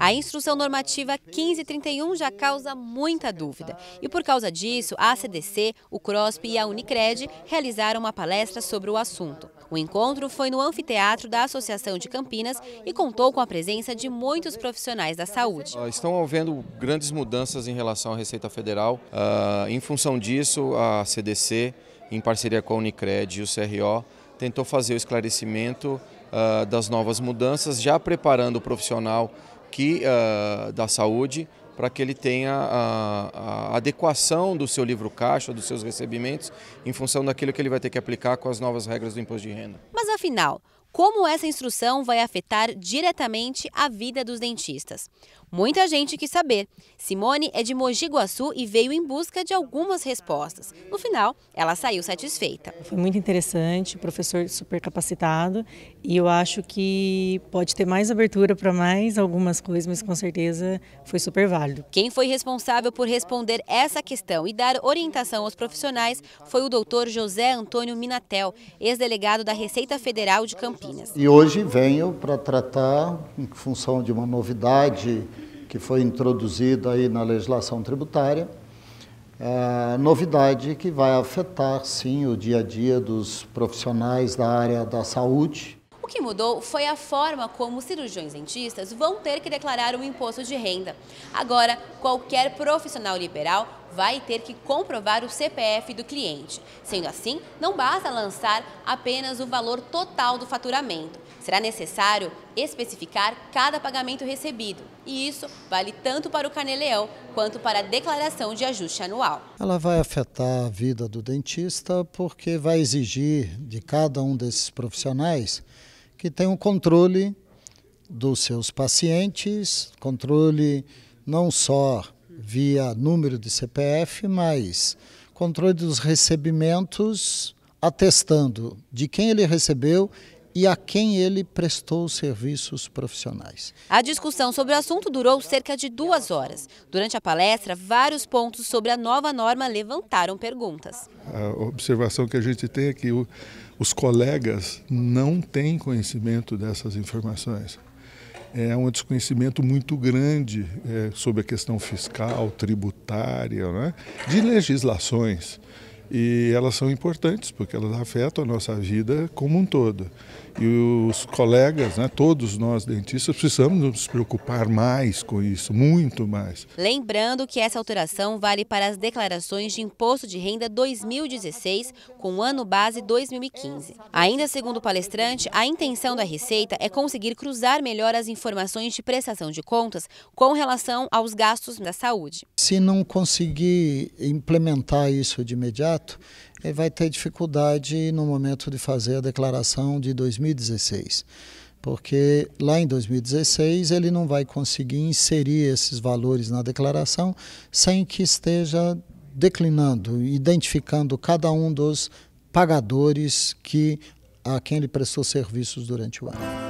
A instrução normativa 1531 já causa muita dúvida. E por causa disso, a CDC, o CROSP e a Unicred realizaram uma palestra sobre o assunto. O encontro foi no anfiteatro da Associação de Campinas e contou com a presença de muitos profissionais da saúde. Ah, estão havendo grandes mudanças em relação à Receita Federal. Ah, em função disso, a CDC, em parceria com a Unicred e o CRO, tentou fazer o esclarecimento ah, das novas mudanças, já preparando o profissional que, uh, ah, da saúde para que ele tenha a, a, adequação do seu livro caixa, dos seus recebimentos, em função daquilo que ele vai ter que aplicar com as novas regras do imposto de renda. Mas afinal, como essa instrução vai afetar diretamente a vida dos dentistas. Muita gente quis saber. Simone é de Mogi Guaçu e veio em busca de algumas respostas. No final, ela saiu satisfeita. Foi muito interessante, professor super capacitado e eu acho que pode ter mais abertura para mais algumas coisas, mas com certeza foi super válido. Quem foi responsável por responder essa questão e dar orientação aos profissionais foi o doutor José Antônio Minatel, ex-delegado da Receita Federal de Campinas. Campinas. E hoje venho para tratar, em função de uma novidade que foi introduzida aí na legislação tributária, novidade que vai afetar, sim, o dia a dia dos profissionais da área da saúde. O que mudou foi a forma como cirurgiões dentistas vão ter que declarar o imposto de renda. Agora, qualquer profissional liberal vai ter que comprovar o CPF do cliente. Sendo assim, não basta lançar apenas o valor total do faturamento. Será necessário especificar cada pagamento recebido. E isso vale tanto para o carneleão quanto para a declaração de ajuste anual. Ela vai afetar a vida do dentista porque vai exigir de cada um desses profissionais que tenha um controle dos seus pacientes, controle não só via número de CPF, mas controle dos recebimentos atestando de quem ele recebeu e a quem ele prestou serviços profissionais. A discussão sobre o assunto durou cerca de duas horas. Durante a palestra, vários pontos sobre a nova norma levantaram perguntas. A observação que a gente tem é que os colegas não têm conhecimento dessas informações é um desconhecimento muito grande é, sobre a questão fiscal, tributária, né? de legislações e elas são importantes porque elas afetam a nossa vida como um todo. E os colegas, né, todos nós dentistas, precisamos nos preocupar mais com isso, muito mais. Lembrando que essa alteração vale para as declarações de imposto de renda 2016, com ano base 2015. Ainda segundo o palestrante, a intenção da Receita é conseguir cruzar melhor as informações de prestação de contas com relação aos gastos da saúde. Se não conseguir implementar isso de imediato, projeto, ele vai ter dificuldade no momento de fazer a declaração de 2016 porque lá em 2016 ele não vai conseguir inserir esses valores na declaração sem que esteja declinando, identificando cada um dos pagadores que a quem ele prestou serviços durante o ano.